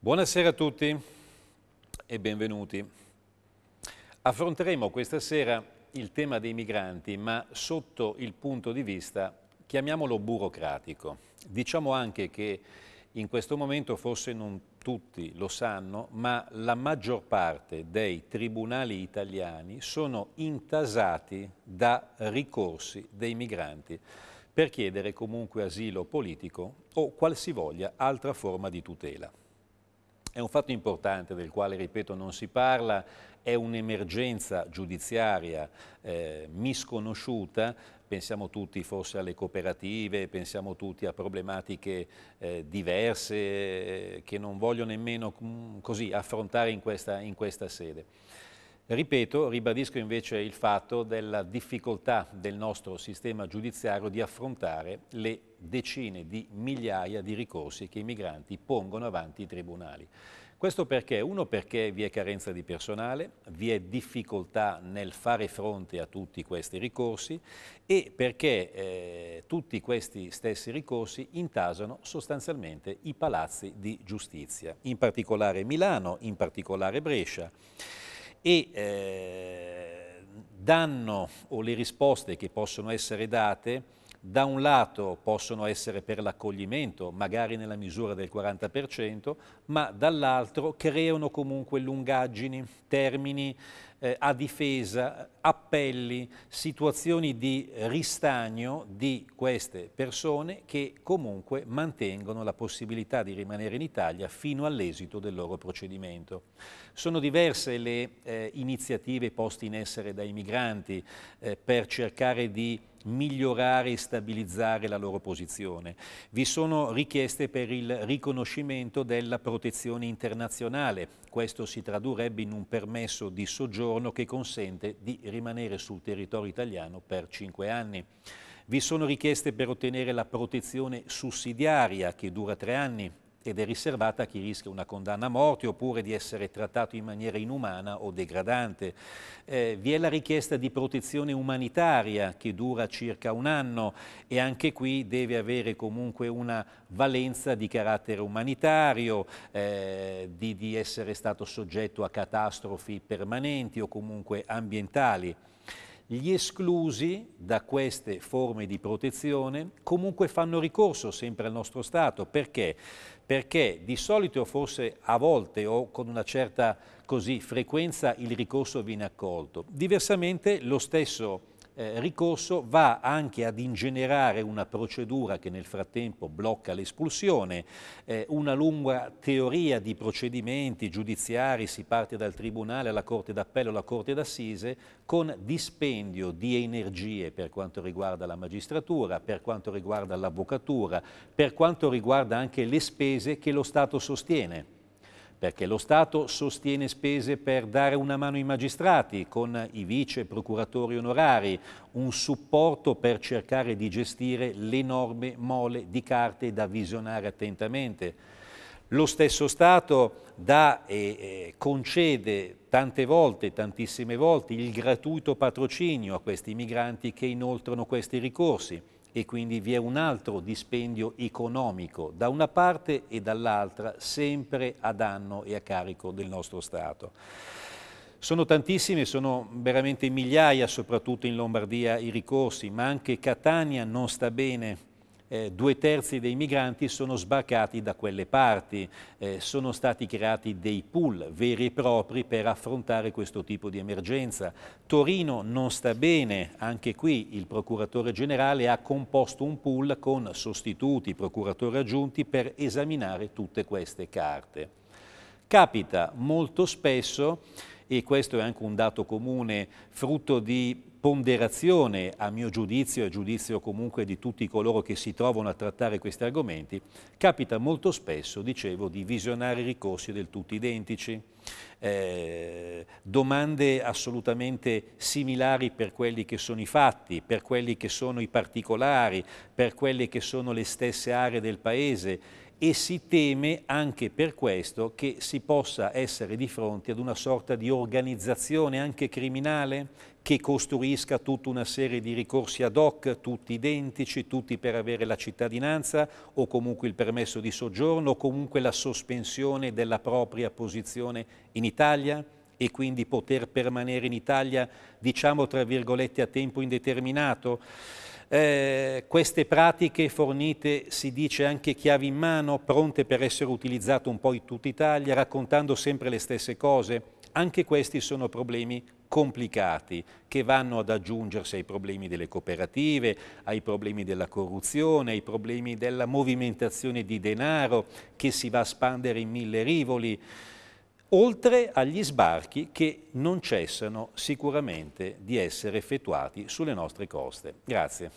Buonasera a tutti e benvenuti. Affronteremo questa sera il tema dei migranti, ma sotto il punto di vista, chiamiamolo burocratico. Diciamo anche che in questo momento forse non tutti lo sanno, ma la maggior parte dei tribunali italiani sono intasati da ricorsi dei migranti per chiedere comunque asilo politico o qualsivoglia altra forma di tutela. È un fatto importante del quale, ripeto, non si parla, è un'emergenza giudiziaria eh, misconosciuta, pensiamo tutti forse alle cooperative, pensiamo tutti a problematiche eh, diverse eh, che non voglio nemmeno mm, così affrontare in questa, in questa sede. Ripeto, ribadisco invece il fatto della difficoltà del nostro sistema giudiziario di affrontare le decine di migliaia di ricorsi che i migranti pongono avanti i tribunali. Questo perché, uno, perché vi è carenza di personale, vi è difficoltà nel fare fronte a tutti questi ricorsi e perché eh, tutti questi stessi ricorsi intasano sostanzialmente i palazzi di giustizia, in particolare Milano, in particolare Brescia. E, eh, danno o le risposte che possono essere date da un lato possono essere per l'accoglimento, magari nella misura del 40%, ma dall'altro creano comunque lungaggini, termini eh, a difesa, appelli, situazioni di ristagno di queste persone che comunque mantengono la possibilità di rimanere in Italia fino all'esito del loro procedimento. Sono diverse le eh, iniziative poste in essere dai migranti eh, per cercare di migliorare e stabilizzare la loro posizione. Vi sono richieste per il riconoscimento della protezione internazionale. Questo si tradurrebbe in un permesso di soggiorno che consente di rimanere sul territorio italiano per cinque anni. Vi sono richieste per ottenere la protezione sussidiaria che dura tre anni ed è riservata a chi rischia una condanna a morte oppure di essere trattato in maniera inumana o degradante. Eh, vi è la richiesta di protezione umanitaria che dura circa un anno e anche qui deve avere comunque una valenza di carattere umanitario, eh, di, di essere stato soggetto a catastrofi permanenti o comunque ambientali. Gli esclusi da queste forme di protezione comunque fanno ricorso sempre al nostro Stato. Perché? Perché di solito, forse a volte o con una certa così, frequenza, il ricorso viene accolto. Diversamente lo stesso eh, ricorso va anche ad ingenerare una procedura che nel frattempo blocca l'espulsione, eh, una lunga teoria di procedimenti giudiziari, si parte dal Tribunale alla Corte d'Appello, alla Corte d'Assise, con dispendio di energie per quanto riguarda la magistratura, per quanto riguarda l'avvocatura, per quanto riguarda anche le spese che lo Stato sostiene perché lo Stato sostiene spese per dare una mano ai magistrati con i vice procuratori onorari, un supporto per cercare di gestire l'enorme mole di carte da visionare attentamente. Lo stesso Stato dà e concede tante volte, tantissime volte, il gratuito patrocinio a questi migranti che inoltrano questi ricorsi e quindi vi è un altro dispendio economico da una parte e dall'altra sempre a danno e a carico del nostro Stato. Sono tantissimi, sono veramente migliaia soprattutto in Lombardia i ricorsi, ma anche Catania non sta bene eh, due terzi dei migranti sono sbarcati da quelle parti, eh, sono stati creati dei pool veri e propri per affrontare questo tipo di emergenza. Torino non sta bene, anche qui il procuratore generale ha composto un pool con sostituti, procuratori aggiunti per esaminare tutte queste carte. Capita molto spesso e questo è anche un dato comune, frutto di ponderazione, a mio giudizio e giudizio comunque di tutti coloro che si trovano a trattare questi argomenti, capita molto spesso, dicevo, di visionare ricorsi del tutto identici, eh, domande assolutamente similari per quelli che sono i fatti, per quelli che sono i particolari, per quelle che sono le stesse aree del Paese e si teme anche per questo che si possa essere di fronte ad una sorta di organizzazione anche criminale che costruisca tutta una serie di ricorsi ad hoc, tutti identici, tutti per avere la cittadinanza o comunque il permesso di soggiorno o comunque la sospensione della propria posizione in Italia e quindi poter permanere in Italia, diciamo tra virgolette, a tempo indeterminato eh, queste pratiche fornite, si dice, anche chiavi in mano, pronte per essere utilizzate un po' in tutta Italia, raccontando sempre le stesse cose. Anche questi sono problemi complicati che vanno ad aggiungersi ai problemi delle cooperative, ai problemi della corruzione, ai problemi della movimentazione di denaro che si va a spandere in mille rivoli oltre agli sbarchi che non cessano sicuramente di essere effettuati sulle nostre coste. Grazie.